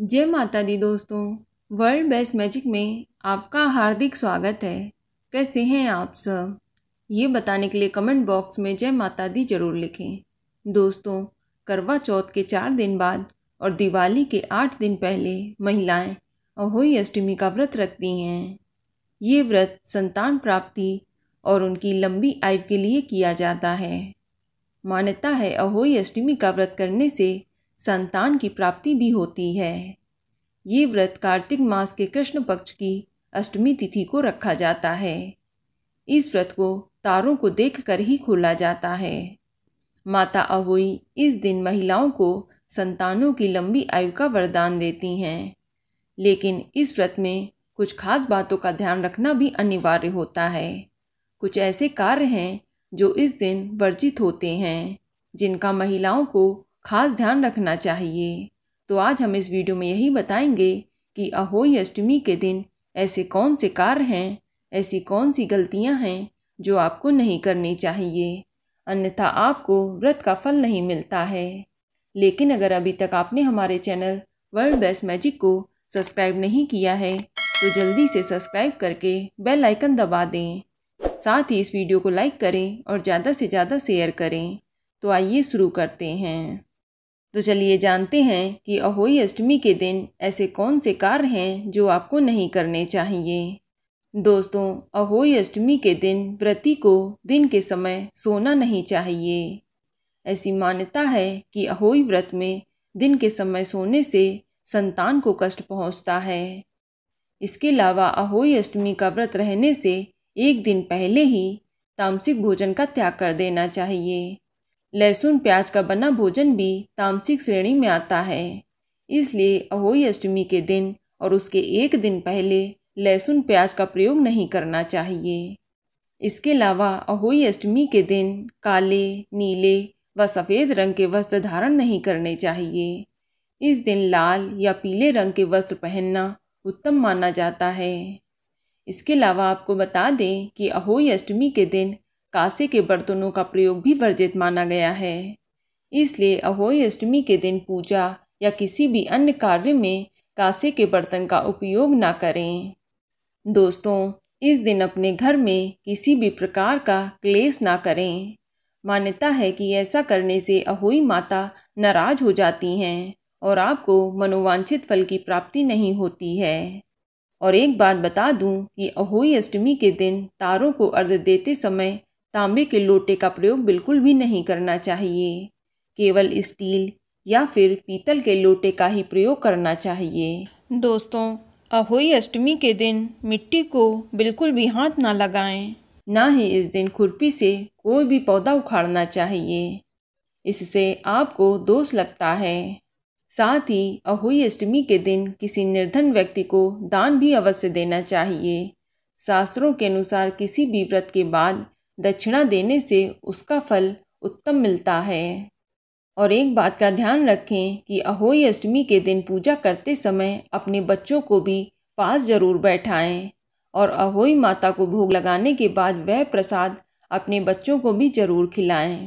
जय माता दी दोस्तों वर्ल्ड बेस्ट मैजिक में आपका हार्दिक स्वागत है कैसे हैं आप सब ये बताने के लिए कमेंट बॉक्स में जय माता दी जरूर लिखें दोस्तों करवा चौथ के चार दिन बाद और दिवाली के आठ दिन पहले महिलाएं अहोई अष्टमी का व्रत रखती हैं ये व्रत संतान प्राप्ति और उनकी लंबी आयु के लिए किया जाता है मान्यता है अहोई अष्टमी का व्रत करने से संतान की प्राप्ति भी होती है ये व्रत कार्तिक मास के कृष्ण पक्ष की अष्टमी तिथि को रखा जाता है इस व्रत को तारों को देखकर ही खोला जाता है माता अवोई इस दिन महिलाओं को संतानों की लंबी आयु का वरदान देती हैं लेकिन इस व्रत में कुछ खास बातों का ध्यान रखना भी अनिवार्य होता है कुछ ऐसे कार्य हैं जो इस दिन वर्जित होते हैं जिनका महिलाओं को खास ध्यान रखना चाहिए तो आज हम इस वीडियो में यही बताएंगे कि अहोई अष्टमी के दिन ऐसे कौन से कार्य हैं ऐसी कौन सी गलतियां हैं जो आपको नहीं करनी चाहिए अन्यथा आपको व्रत का फल नहीं मिलता है लेकिन अगर अभी तक आपने हमारे चैनल वर्ल्ड बेस्ट मैजिक को सब्सक्राइब नहीं किया है तो जल्दी से सब्सक्राइब करके बेल आइकन दबा दें साथ ही इस वीडियो को लाइक करें और ज़्यादा से ज़्यादा शेयर करें तो आइए शुरू करते हैं तो चलिए जानते हैं कि अहोई अष्टमी के दिन ऐसे कौन से कार्य हैं जो आपको नहीं करने चाहिए दोस्तों अहोई अष्टमी के दिन व्रती को दिन के समय सोना नहीं चाहिए ऐसी मान्यता है कि अहोई व्रत में दिन के समय सोने से संतान को कष्ट पहुंचता है इसके अलावा अहोई अष्टमी का व्रत रहने से एक दिन पहले ही तामसिक भोजन का त्याग कर देना चाहिए लहसुन प्याज का बना भोजन भी तामसिक श्रेणी में आता है इसलिए अहोई अष्टमी के दिन और उसके एक दिन पहले लहसुन प्याज का प्रयोग नहीं करना चाहिए इसके अलावा अहोई अष्टमी के दिन काले नीले व सफ़ेद रंग के वस्त्र धारण नहीं करने चाहिए इस दिन लाल या पीले रंग के वस्त्र पहनना उत्तम माना जाता है इसके अलावा आपको बता दें कि अहोई अष्टमी के दिन कासे के बर्तनों का प्रयोग भी वर्जित माना गया है इसलिए अहोई अष्टमी के दिन पूजा या किसी भी अन्य कार्य में कासे के बर्तन का उपयोग ना करें दोस्तों इस दिन अपने घर में किसी भी प्रकार का क्लेश ना करें मान्यता है कि ऐसा करने से अहोई माता नाराज हो जाती हैं और आपको मनोवांछित फल की प्राप्ति नहीं होती है और एक बात बता दूं कि अहोई अष्टमी के दिन तारों को अर्घ देते समय तांबे के लोटे का प्रयोग बिल्कुल भी नहीं करना चाहिए केवल स्टील या फिर पीतल के लोटे का ही प्रयोग करना चाहिए दोस्तों अहोई अष्टमी के दिन मिट्टी को बिल्कुल भी हाथ ना लगाएं ना ही इस दिन खुरपी से कोई भी पौधा उखाड़ना चाहिए इससे आपको दोष लगता है साथ ही अहोई अष्टमी के दिन किसी निर्धन व्यक्ति को दान भी अवश्य देना चाहिए शास्त्रों के अनुसार किसी भी व्रत के बाद दक्षिणा देने से उसका फल उत्तम मिलता है और एक बात का ध्यान रखें कि अहोई अष्टमी के दिन पूजा करते समय अपने बच्चों को भी पास जरूर बैठाएं और अहोई माता को भोग लगाने के बाद वह प्रसाद अपने बच्चों को भी जरूर खिलाएं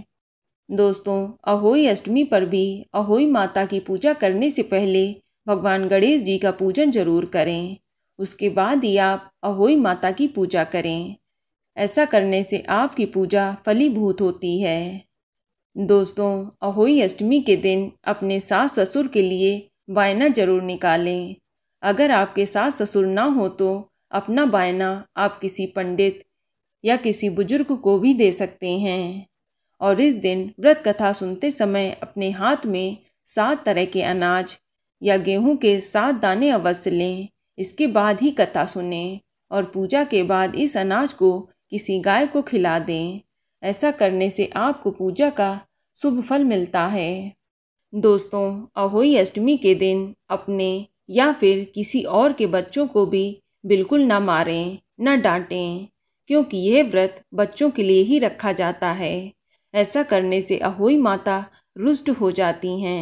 दोस्तों अहोई अष्टमी पर भी अहोई माता की पूजा करने से पहले भगवान गणेश जी का पूजन जरूर करें उसके बाद ही आप अहोई माता की पूजा करें ऐसा करने से आपकी पूजा फलीभूत होती है दोस्तों अहोई अष्टमी के दिन अपने सास ससुर के लिए बायना जरूर निकालें अगर आपके सास ससुर ना हो तो अपना बायना आप किसी पंडित या किसी बुजुर्ग को भी दे सकते हैं और इस दिन व्रत कथा सुनते समय अपने हाथ में सात तरह के अनाज या गेहूं के सात दाने अवश्य लें इसके बाद ही कथा सुने और पूजा के बाद इस अनाज को किसी गाय को खिला दें ऐसा करने से आपको पूजा का शुभ फल मिलता है दोस्तों अहोई अष्टमी के दिन अपने या फिर किसी और के बच्चों को भी बिल्कुल ना मारें ना डांटें क्योंकि यह व्रत बच्चों के लिए ही रखा जाता है ऐसा करने से अहोई माता रुष्ट हो जाती हैं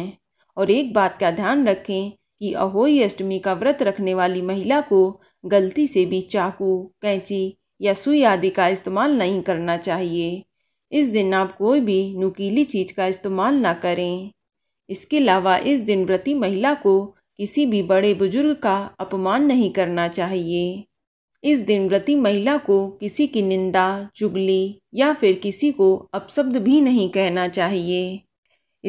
और एक बात का ध्यान रखें कि अहोई अष्टमी का व्रत रखने वाली महिला को गलती से भी चाकू कैंची या सुई आदि का इस्तेमाल नहीं करना चाहिए इस दिन आप कोई भी नुकीली चीज़ का इस्तेमाल ना करें इसके अलावा इस दिन व्रती महिला को किसी भी बड़े बुजुर्ग का अपमान नहीं करना चाहिए इस दिन व्रती महिला को किसी की निंदा चुगली या फिर किसी को अपशब्द भी नहीं कहना चाहिए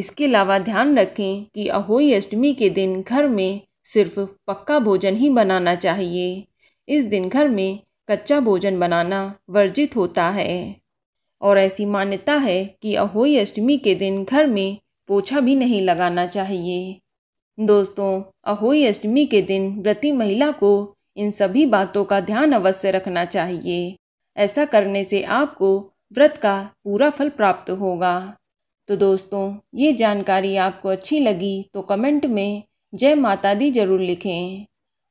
इसके अलावा ध्यान रखें कि अहोई अष्टमी के दिन घर में सिर्फ पक्का भोजन ही बनाना चाहिए इस दिन घर में कच्चा भोजन बनाना वर्जित होता है और ऐसी मान्यता है कि अहोई अष्टमी के दिन घर में पोछा भी नहीं लगाना चाहिए दोस्तों अहोई अष्टमी के दिन व्रती महिला को इन सभी बातों का ध्यान अवश्य रखना चाहिए ऐसा करने से आपको व्रत का पूरा फल प्राप्त होगा तो दोस्तों ये जानकारी आपको अच्छी लगी तो कमेंट में जय माता दी ज़रूर लिखें